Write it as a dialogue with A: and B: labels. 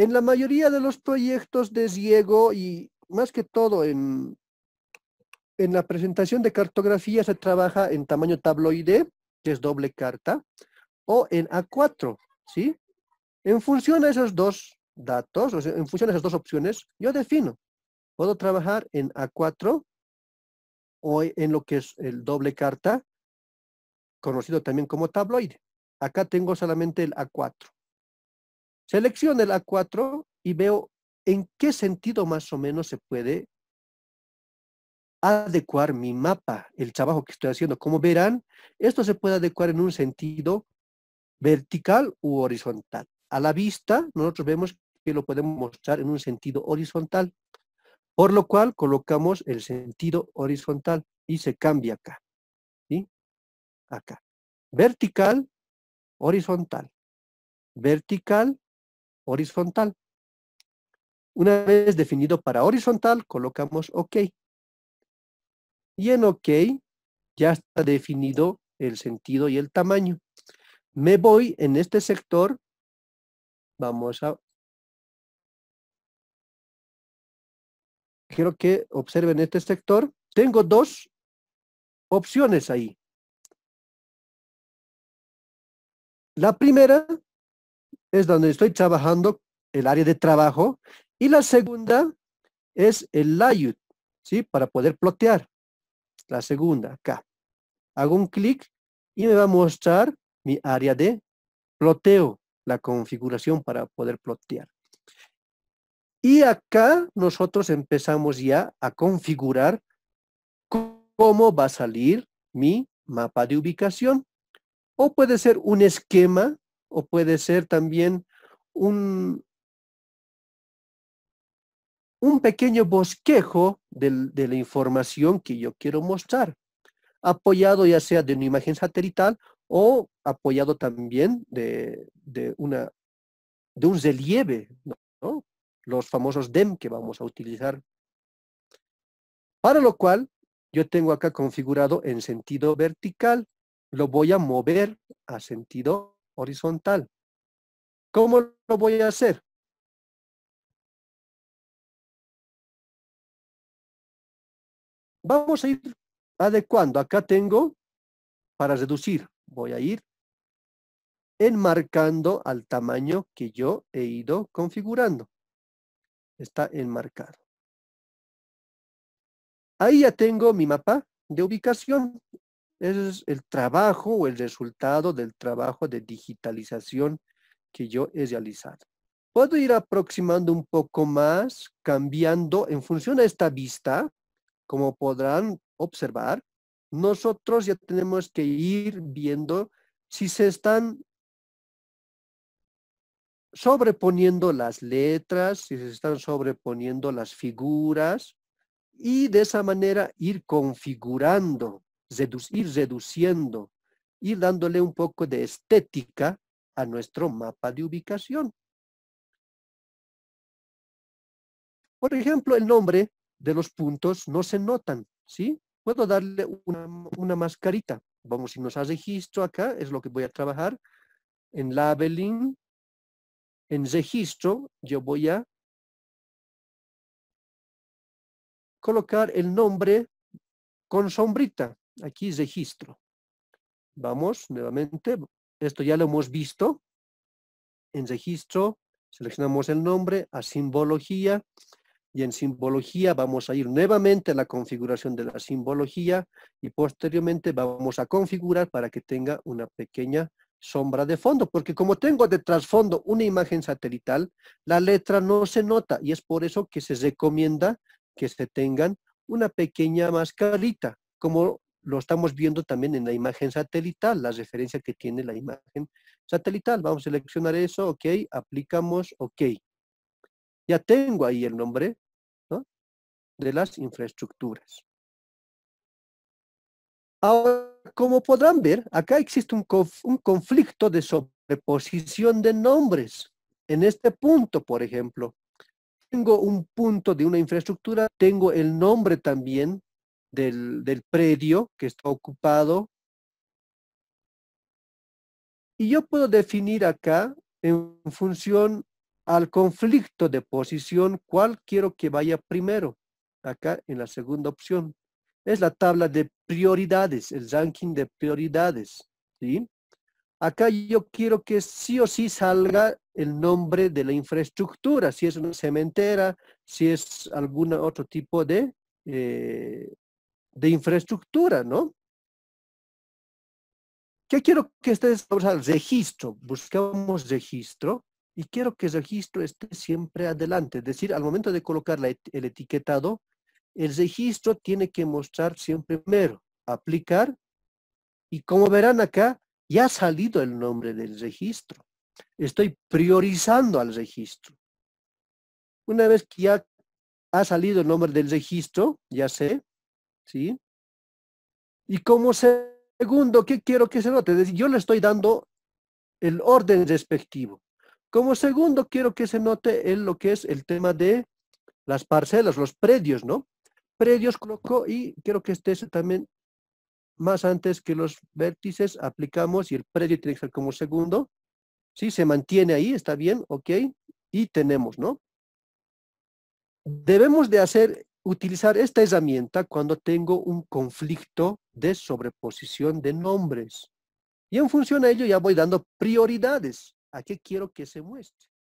A: En la mayoría de los proyectos de Diego y más que todo en, en la presentación de cartografía se trabaja en tamaño tabloide, que es doble carta, o en A4, ¿sí? En función a esos dos datos, o en función a esas dos opciones, yo defino. Puedo trabajar en A4 o en lo que es el doble carta, conocido también como tabloide. Acá tengo solamente el A4. Selecciono el A4 y veo en qué sentido más o menos se puede adecuar mi mapa, el trabajo que estoy haciendo. Como verán, esto se puede adecuar en un sentido vertical u horizontal. A la vista, nosotros vemos que lo podemos mostrar en un sentido horizontal, por lo cual colocamos el sentido horizontal y se cambia acá. ¿sí? Acá. Vertical, horizontal. Vertical, horizontal. Una vez definido para horizontal, colocamos OK. Y en OK ya está definido el sentido y el tamaño. Me voy en este sector, vamos a... Quiero que observen este sector. Tengo dos opciones ahí. La primera es donde estoy trabajando, el área de trabajo. Y la segunda es el layout, ¿sí? Para poder plotear. La segunda, acá. Hago un clic y me va a mostrar mi área de ploteo, la configuración para poder plotear. Y acá nosotros empezamos ya a configurar cómo va a salir mi mapa de ubicación. O puede ser un esquema o puede ser también un, un pequeño bosquejo de la información que yo quiero mostrar, apoyado ya sea de una imagen satelital o apoyado también de, una, de un relieve, los famosos DEM que vamos a utilizar. Para lo cual, yo tengo acá configurado en sentido vertical, lo voy a mover a sentido horizontal. ¿Cómo lo voy a hacer? Vamos a ir adecuando. Acá tengo, para reducir, voy a ir enmarcando al tamaño que yo he ido configurando. Está enmarcado. Ahí ya tengo mi mapa de ubicación es el trabajo o el resultado del trabajo de digitalización que yo he realizado. Puedo ir aproximando un poco más, cambiando en función a esta vista, como podrán observar, nosotros ya tenemos que ir viendo si se están sobreponiendo las letras, si se están sobreponiendo las figuras y de esa manera ir configurando ir reduciendo, y dándole un poco de estética a nuestro mapa de ubicación. Por ejemplo, el nombre de los puntos no se notan, ¿sí? Puedo darle una, mascarita. Vamos a nos a registro acá, es lo que voy a trabajar. En labeling, en registro, yo voy a colocar el nombre con sombrita. Aquí registro. Vamos nuevamente. Esto ya lo hemos visto. En registro seleccionamos el nombre a simbología y en simbología vamos a ir nuevamente a la configuración de la simbología y posteriormente vamos a configurar para que tenga una pequeña sombra de fondo, porque como tengo de trasfondo una imagen satelital, la letra no se nota y es por eso que se recomienda que se tengan una pequeña mascarita, como lo estamos viendo también en la imagen satelital, la referencia que tiene la imagen satelital. Vamos a seleccionar eso, ok, aplicamos, ok. Ya tengo ahí el nombre de las infraestructuras. Ahora, como podrán ver, acá existe un, un conflicto de sobreposición de nombres. En este punto, por ejemplo, tengo un punto de una infraestructura, tengo el nombre también del, del predio que está ocupado. Y yo puedo definir acá en función al conflicto de posición cuál quiero que vaya primero. Acá en la segunda opción. Es la tabla de prioridades, el ranking de prioridades. ¿sí? Acá yo quiero que sí o sí salga el nombre de la infraestructura, si es una cementera, si es algún otro tipo de eh, de infraestructura, ¿no? ¿Qué quiero que estés al registro? Buscamos registro y quiero que el registro esté siempre adelante. Es decir, al momento de colocar el etiquetado, el registro tiene que mostrar siempre primero, aplicar, y como verán acá, ya ha salido el nombre del registro. Estoy priorizando al registro. Una vez que ya ha salido el nombre del registro, ya sé, ¿sí? Y como segundo, ¿qué quiero que se note? yo le estoy dando el orden respectivo. Como segundo, quiero que se note en lo que es el tema de las parcelas, los predios, ¿no? Predios coloco y quiero que estés también más antes que los vértices, aplicamos y el predio tiene que ser como segundo. ¿Sí? Se mantiene ahí, está bien, ok. Y tenemos, ¿no? Debemos de hacer utilizar esta herramienta cuando tengo un conflicto de sobreposición de nombres. Y en función a ello ya voy dando prioridades a qué quiero que se muestre.